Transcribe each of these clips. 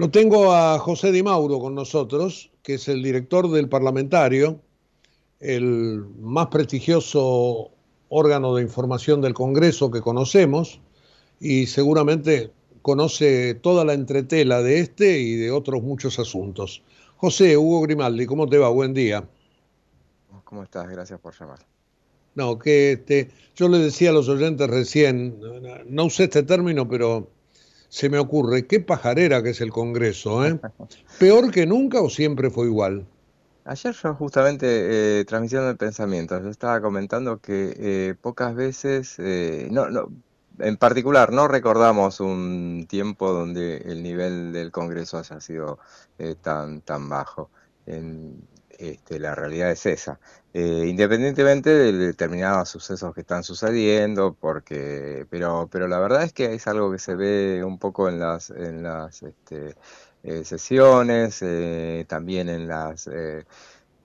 Lo tengo a José Di Mauro con nosotros, que es el director del Parlamentario, el más prestigioso órgano de información del Congreso que conocemos y seguramente conoce toda la entretela de este y de otros muchos asuntos. José, Hugo Grimaldi, ¿cómo te va? Buen día. ¿Cómo estás? Gracias por llamar. No, que este, yo le decía a los oyentes recién, no usé este término, pero se me ocurre, qué pajarera que es el Congreso, ¿eh? ¿Peor que nunca o siempre fue igual? Ayer yo justamente eh, transmisión de pensamientos, estaba comentando que eh, pocas veces, eh, no, no, en particular, no recordamos un tiempo donde el nivel del Congreso haya sido tan, tan bajo. En, este, la realidad es esa. Eh, independientemente de determinados sucesos que están sucediendo, porque, pero, pero la verdad es que es algo que se ve un poco en las, en las este, eh, sesiones, eh, también en las, en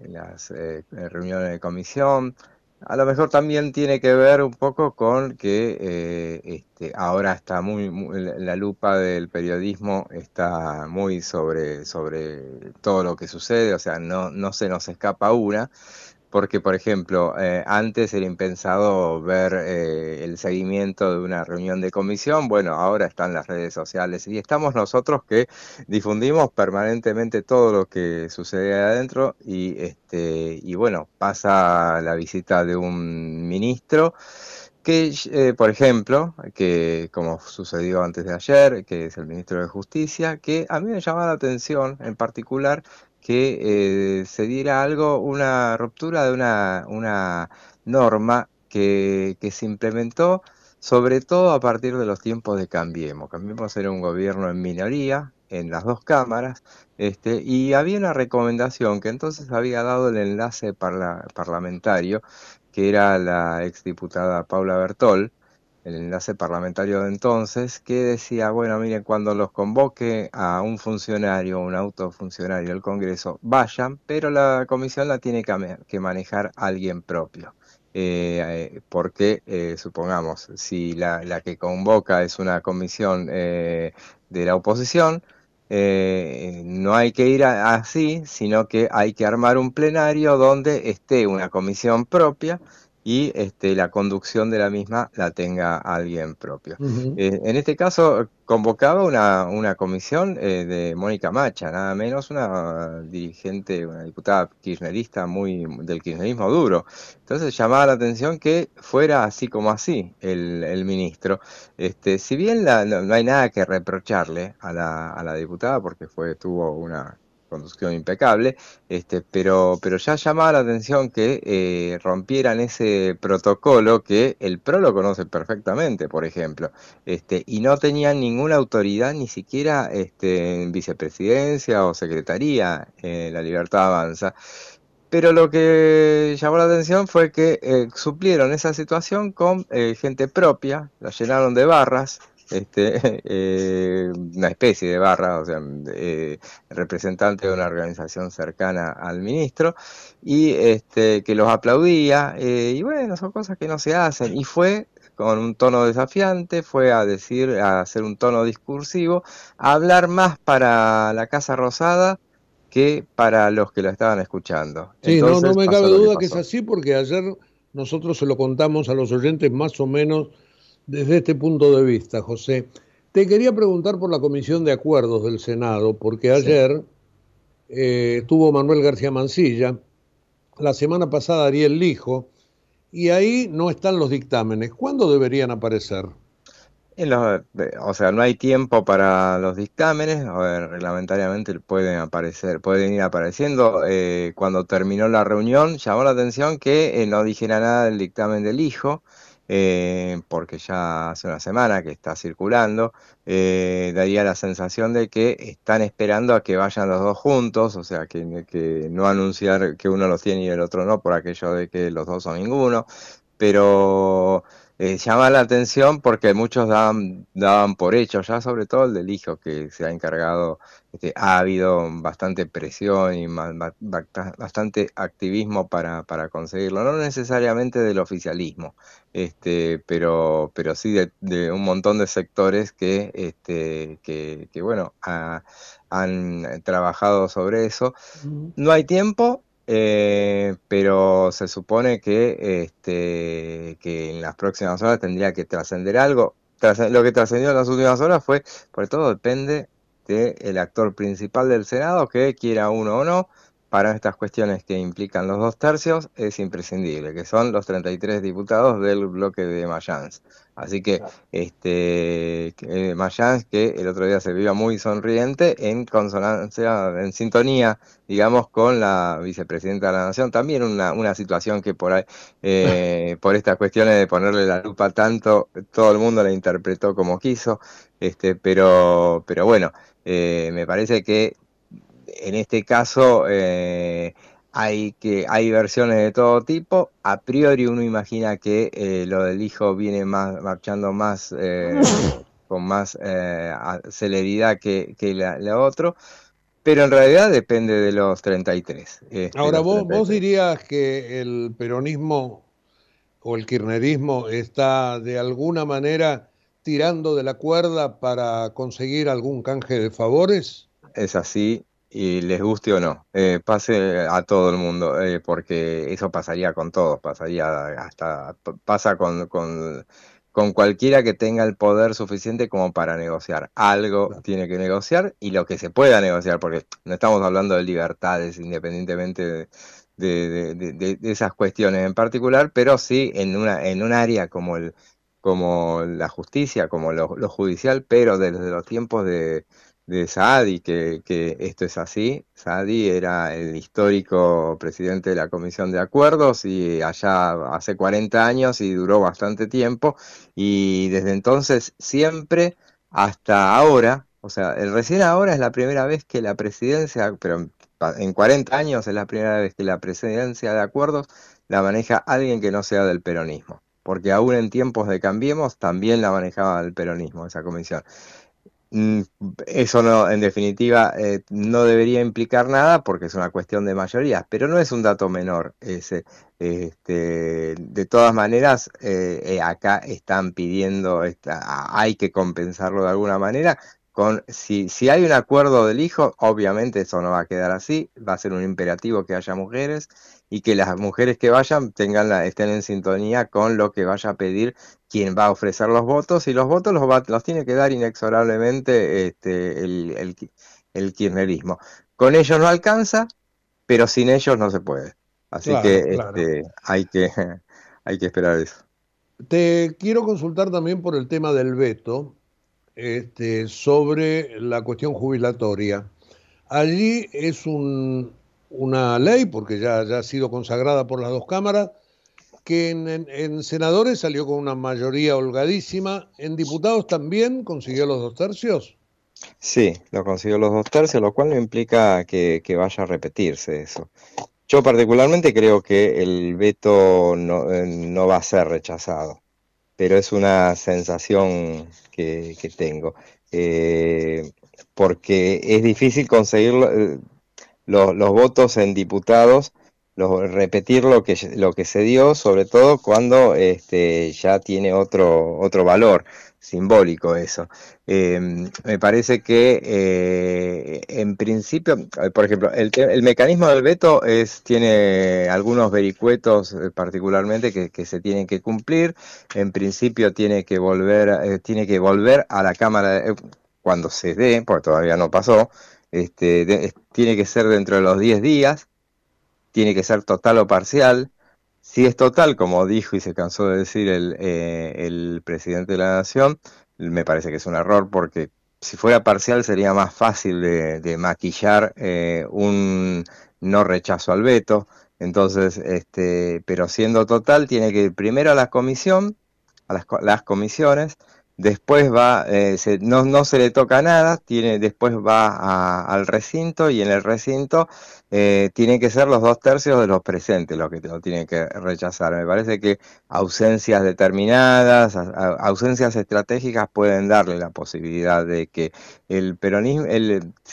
las reuniones de comisión. A lo mejor también tiene que ver un poco con que eh, este, ahora está muy, la lupa del periodismo está muy sobre, sobre todo lo que sucede, o sea, no, no se nos escapa una. Porque, por ejemplo, eh, antes era impensado ver eh, el seguimiento de una reunión de comisión. Bueno, ahora están las redes sociales y estamos nosotros que difundimos permanentemente todo lo que sucede adentro y, este, y bueno, pasa la visita de un ministro que, eh, por ejemplo, que como sucedió antes de ayer, que es el ministro de Justicia, que a mí me llama la atención en particular que eh, se diera algo, una ruptura de una, una norma que, se implementó sobre todo a partir de los tiempos de Cambiemos. Cambiemos era un gobierno en minoría en las dos cámaras, este, y había una recomendación que entonces había dado el enlace parlamentario, que era la exdiputada Paula Bertol, el enlace parlamentario de entonces, que decía, bueno, miren, cuando los convoque a un funcionario, un autofuncionario del Congreso, vayan, pero la comisión la tiene que manejar alguien propio. Eh, eh, porque eh, supongamos, si la, que convoca es una comisión de la oposición, no hay que ir así, sino que hay que armar un plenario donde esté una comisión propia y este, la conducción de la misma la tenga alguien propio. Eh, en este caso, convocaba una, comisión eh, de Mónica Macha, nada menos una dirigente, una diputada kirchnerista muy del kirchnerismo duro. Entonces llamaba la atención que fuera así como así el, el ministro. Este, si bien no, hay nada que reprocharle a la, a la diputada porque fue, tuvo una conducción impecable, este, pero, pero ya llamaba la atención que eh, rompieran ese protocolo que el PRO lo conoce perfectamente, por ejemplo, este, y no tenían ninguna autoridad ni siquiera este, en vicepresidencia o secretaría en eh, la libertad avanza. Pero lo que llamó la atención fue que eh, suplieron esa situación con gente propia, la llenaron de barras, este, eh, una especie de barra, o sea, representante de una organización cercana al ministro, y este, que los aplaudía, eh, y bueno, son cosas que no se hacen, y fue con un tono desafiante, fue a decir, a hacer un tono discursivo, a hablar más para la Casa Rosada que para los que lo estaban escuchando. Sí, no, me cabe duda que es así, porque ayer nosotros se lo contamos a los oyentes más o menos desde este punto de vista, José. Te quería preguntar por la Comisión de Acuerdos del Senado, porque ayer eh, estuvo Manuel García Mancilla, la semana pasada Ariel Lijo, y ahí no están los dictámenes. ¿Cuándo deberían aparecer? o sea, no hay tiempo para los dictámenes, reglamentariamente pueden aparecer, pueden ir apareciendo. Eh, cuando terminó la reunión, llamó la atención que eh, no dijera nada del dictamen del hijo eh, porque ya hace una semana que está circulando, eh, daría la sensación de que están esperando a que vayan los dos juntos, o sea, que no anunciar que uno los tiene y el otro no, por aquello de que los dos son ninguno, pero eh, llama la atención porque muchos daban, daban por hecho, ya sobre todo el del hijo que se ha encargado, este, ha habido bastante presión y bastante activismo para, para conseguirlo, no necesariamente del oficialismo, este, pero, pero sí de, un montón de sectores que, este, que, bueno, han trabajado sobre eso. No hay tiempo, eh, pero se supone que, este, que en las próximas horas tendría que trascender algo. lo que trascendió en las últimas horas fue, por todo depende del actor principal del Senado, que quiera uno o no, para estas cuestiones que implican los dos tercios es imprescindible, que son los 33 diputados del bloque de Mayans. Así que este eh, Mayans, que el otro día se vio muy sonriente, en consonancia, en sintonía, digamos, con la vicepresidenta de la Nación, también una, situación que por ahí, eh, por estas cuestiones de ponerle la lupa tanto, todo el mundo la interpretó como quiso, este, pero, pero bueno, eh, me parece que en este caso eh, hay, que, hay versiones de todo tipo. A priori uno imagina que eh, lo del hijo viene más, marchando más eh, con más celeridad que, que la, otro. Pero en realidad depende de los 33. Este, Ahora, vos, vos dirías que el peronismo o el kirchnerismo está de alguna manera tirando de la cuerda para conseguir algún canje de favores? Es así, y les guste o no, eh, pase a todo el mundo, eh, porque eso pasaría con todos, pasaría hasta, pasa con, cualquiera que tenga el poder suficiente como para negociar. Algo tiene que negociar y lo que se pueda negociar, porque no estamos hablando de libertades independientemente de, esas cuestiones en particular, pero sí en, una, en un área como el como la justicia, como lo judicial, pero desde los tiempos de, de Saadi, que, esto es así. Saadi era el histórico presidente de la Comisión de Acuerdos y allá hace 40 años y duró bastante tiempo y desde entonces siempre hasta ahora, o sea, el recién ahora es la primera vez que la presidencia, pero en 40 años es la primera vez que la presidencia de acuerdos la maneja alguien que no sea del peronismo porque aún en tiempos de Cambiemos también la manejaba el peronismo, esa comisión. Mm, eso no, en definitiva, eh, no debería implicar nada porque es una cuestión de mayoría, pero no es un dato menor ese. Eh, este, de todas maneras, eh, acá están pidiendo, esta, hay que compensarlo de alguna manera, si, si hay un acuerdo del hijo, obviamente eso no va a quedar así, va a ser un imperativo que haya mujeres y que las mujeres que vayan tengan la, estén en sintonía con lo que vaya a pedir quien va a ofrecer los votos y los votos los, va, los tiene que dar inexorablemente este, el, el, kirchnerismo. Con ellos no alcanza, pero sin ellos no se puede. Así que, este, hay que hay que esperar eso. Te quiero consultar también por el tema del veto este, sobre la cuestión jubilatoria. Allí es una ley, porque ya, ha sido consagrada por las dos cámaras, que en, senadores salió con una mayoría holgadísima, en diputados también consiguió los dos tercios. Sí, lo consiguió los dos tercios, lo cual no implica que, vaya a repetirse eso. Yo particularmente creo que el veto no eh, va a ser rechazado pero es una sensación que, tengo. Eh, porque es difícil conseguir eh, los, votos en diputados, repetir lo que, se dio, sobre todo cuando este, ya tiene otro valor simbólico eso. Eh, me parece que eh, en principio, eh, por ejemplo, el, mecanismo del veto es, tiene algunos vericuetos particularmente que, se tienen que cumplir. En principio tiene que volver, tiene que volver a la Cámara cuando se dé, porque todavía no pasó. Este, tiene que ser dentro de los 10 días, tiene que ser total o parcial si es total, como dijo y se cansó de decir eh, el, presidente de la Nación, me parece que es un error porque si fuera parcial sería más fácil de, maquillar eh, un no rechazo al veto. Entonces, este, pero siendo total, tiene que ir primero a la comisión, a las, las comisiones, después va, eh, no, se le toca nada, tiene, después va al recinto y en el recinto eh, tienen que ser los dos tercios de los presentes los que lo tienen que rechazar. Me parece que ausencias determinadas, ausencias estratégicas pueden darle la posibilidad de que el peronismo,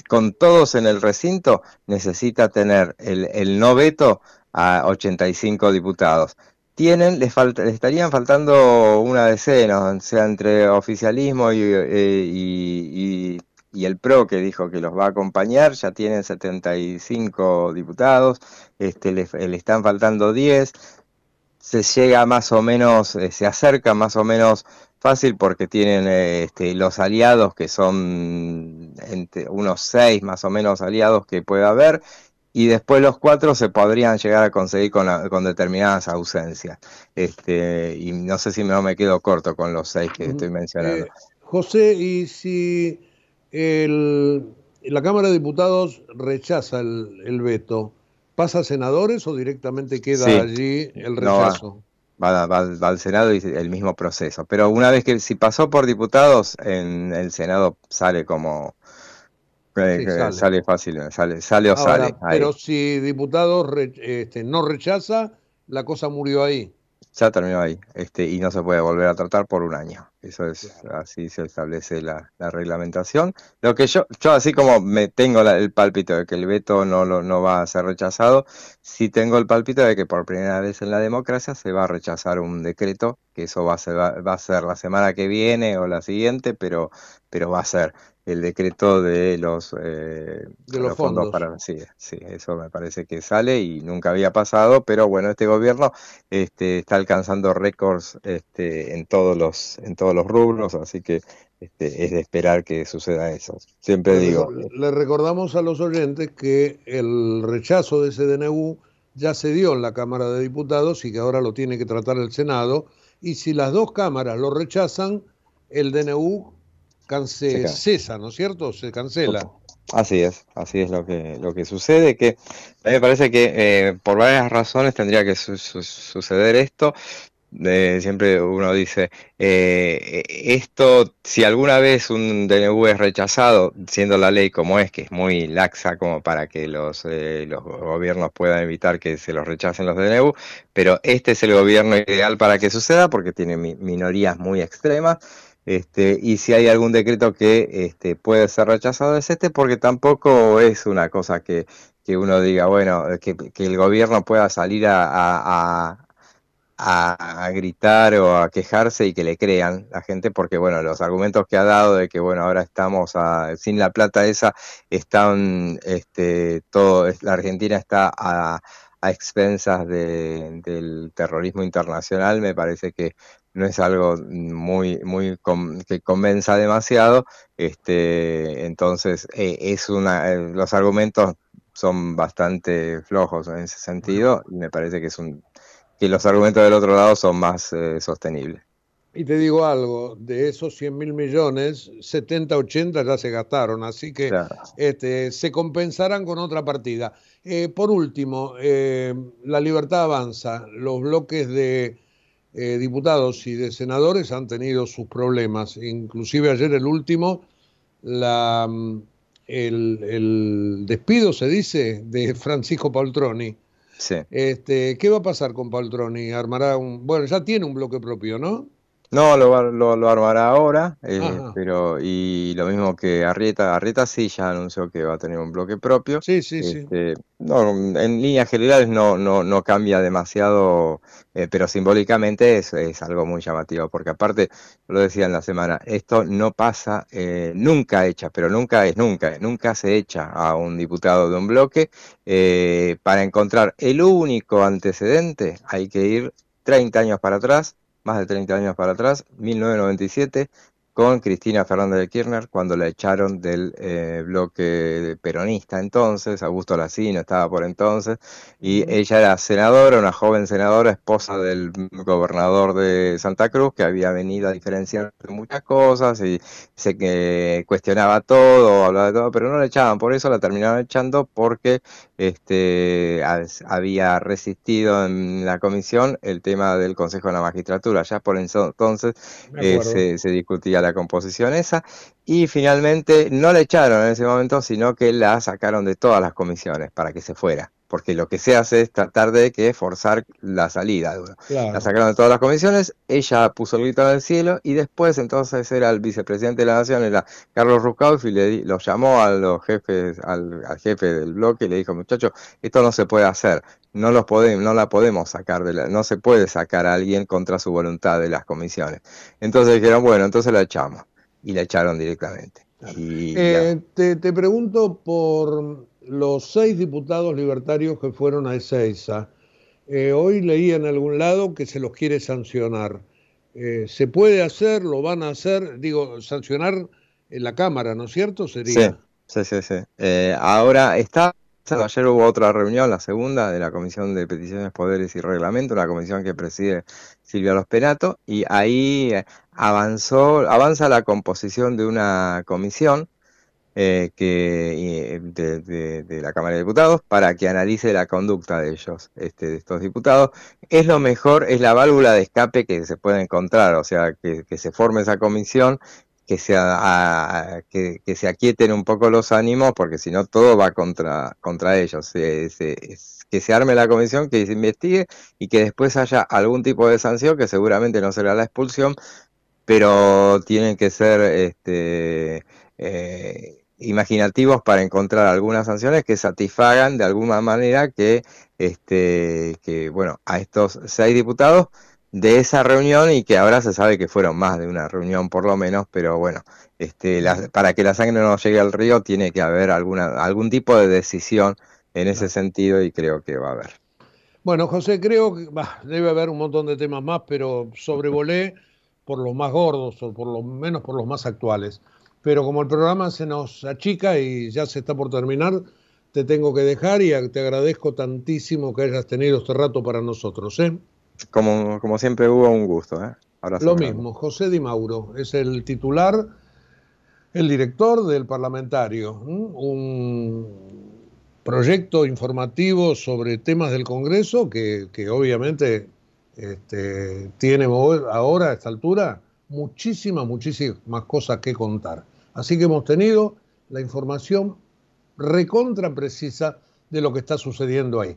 con todos en el recinto, necesita tener el, el no veto a 85 diputados tienen, les, falta, les estarían faltando una decena, o sea, entre oficialismo y, eh, y, el PRO que dijo que los va a acompañar, ya tienen 75 diputados, este, eh, le, están faltando 10, se llega más o menos, eh, se acerca más o menos fácil porque tienen este, los aliados que son entre unos 6 más o menos aliados que puede haber y después los cuatro se podrían llegar a conseguir con, determinadas ausencias. Este, y no sé si no me quedo corto con los seis que estoy mm, mencionando. Eh, José, ¿y si la Cámara de Diputados rechaza el, veto? ¿Pasa a senadores o directamente queda allí el rechazo? va, va, al Senado y el mismo proceso. Pero una vez que si pasó por diputados, en el Senado sale como eh, eh, sale. fácil, eh, sale, sale o sale. Pero si diputado este, no rechaza, la cosa murió ahí. Ya terminó ahí, este, y no se puede volver a tratar por un año. Eso es, así se establece la, reglamentación. Lo que yo, yo así como me tengo el pálpito de que el veto no, no va a ser rechazado, sí tengo el pálpito de que por primera vez en la democracia se va a rechazar un decreto que eso va a ser, va a ser la semana que viene o la siguiente, pero, pero va a ser el decreto de los, eh, los, fondos. para sí, sí, eso me parece que sale y nunca había pasado, pero bueno, este gobierno este, está alcanzando récords este, en todos los en todos los rubros, así que este, es de esperar que suceda eso. Siempre digo. Le recordamos a los oyentes que el rechazo de ese DNU ya se dio en la Cámara de Diputados y que ahora lo tiene que tratar el Senado y si las dos cámaras lo rechazan, el DNU cesa, ¿no es cierto? Se cancela. Así es, así es lo que, lo que sucede, que a mí me parece que eh, por varias razones tendría que suceder esto. Eh, siempre uno dice, eh, esto, si alguna vez un DNU es rechazado, siendo la ley como es, que es muy laxa como para que los, eh, los gobiernos puedan evitar que se los rechacen los DNU, pero este es el gobierno ideal para que suceda porque tiene minorías muy extremas. Este, y si hay algún decreto que este, puede ser rechazado es este, porque tampoco es una cosa que, uno diga, bueno, que, el gobierno pueda salir a, a, gritar o a quejarse y que le crean la gente, porque bueno, los argumentos que ha dado de que bueno, ahora estamos sin la plata esa, están, este, todo, la Argentina está a, a expensas del terrorismo internacional, me parece que no es algo muy muy que convenza demasiado este entonces e, es una eh, los argumentos son bastante flojos en ese sentido y me parece que es un y los argumentos del otro lado son más eh, sostenibles. Y te digo algo, de esos 100 mil millones, 70, 80 ya se gastaron, así que este, se compensarán con otra partida. Eh, por último, eh, la libertad avanza. Los bloques de diputados y de senadores han tenido sus problemas. Inclusive ayer el último, mm, el, el, despido, se dice, de Francisco Paltroni este, ¿Qué va a pasar con Paltroni? ¿Armará un. Bueno, ya tiene un bloque propio, ¿no? No, lo, lo armará ahora, eh, pero y lo mismo que Arrieta, Arrieta sí ya anunció que va a tener un bloque propio. Sí, sí, sí. Este, no, en líneas generales no, no, no cambia demasiado, eh, pero simbólicamente es, algo muy llamativo, porque aparte, lo decía en la semana, esto no pasa eh, nunca hecha, pero nunca es nunca, nunca se echa a un diputado de un bloque. para encontrar el único antecedente hay que ir 30 años para atrás más de 30 años para atrás, 1997, con Cristina Fernández de Kirchner, cuando la echaron del eh, bloque peronista entonces, Augusto Lacino estaba por entonces, y ella era senadora, una joven senadora, esposa del gobernador de Santa Cruz, que había venido a diferenciar muchas cosas y se que eh, cuestionaba todo, hablaba de todo, pero no la echaban, por eso la terminaron echando porque este, había resistido en la comisión el tema del Consejo de la Magistratura. Ya por entonces eh, se, se, discutía la composición esa y finalmente no la echaron en ese momento, sino que la sacaron de todas las comisiones para que se fuera porque lo que se hace es tratar de que forzar la salida. La sacaron de todas las comisiones, ella puso el grito en el cielo y después entonces era el vicepresidente de la nación, era Carlos Rucauf y le, lo llamó a los jefes, al, jefe del bloque y le dijo, muchachos, esto no se puede hacer, no los podemos, no la podemos sacar de no se puede sacar a alguien contra su voluntad de las comisiones. Entonces dijeron, bueno, entonces la echamos y la echaron directamente. Eh, te, te pregunto por los seis diputados libertarios que fueron a Ezeiza. Eh, hoy leí en algún lado que se los quiere sancionar. Eh, se puede hacer, lo van a hacer, digo, sancionar en la Cámara, ¿no es cierto? Sería. Sí, sí, sí. Eh, ahora está. Ayer hubo otra reunión, la segunda, de la Comisión de Peticiones, Poderes y Reglamento, la comisión que preside Silvia Los y ahí avanzó, avanza la composición de una comisión eh, que, eh, de, la Cámara de Diputados para que analice la conducta de ellos, este, de estos diputados. Es lo mejor, es la válvula de escape que se puede encontrar, o sea, que, se forme esa comisión que se, que, se aquieten un poco los ánimos, porque si no todo va contra, contra ellos. que se arme la comisión, que se investigue y que después haya algún tipo de sanción, que seguramente no será la expulsión, pero tienen que ser este, eh, imaginativos para encontrar algunas sanciones que satisfagan de alguna manera que, este, que bueno, a estos seis diputados de esa reunión y que ahora se sabe que fueron más de una reunión por lo menos, pero bueno, este, para que la sangre no llegue al río tiene que haber alguna, algún tipo de decisión en ese sentido y creo que va a haber. Bueno, José, creo que debe haber un montón de temas más, pero sobrevolé por los más gordos o por lo menos por los más actuales pero como el programa se nos achica y ya se está por terminar, te tengo que dejar y te agradezco tantísimo que hayas tenido este rato para nosotros. ¿eh? Como, siempre hubo un gusto. ¿eh? Lo mismo, José Di Mauro es el titular, el director del parlamentario, un proyecto informativo sobre temas del Congreso que, obviamente este, tiene ahora, a esta altura, muchísimas, muchísimas cosas que contar. Así que hemos tenido la información recontra precisa de lo que está sucediendo ahí.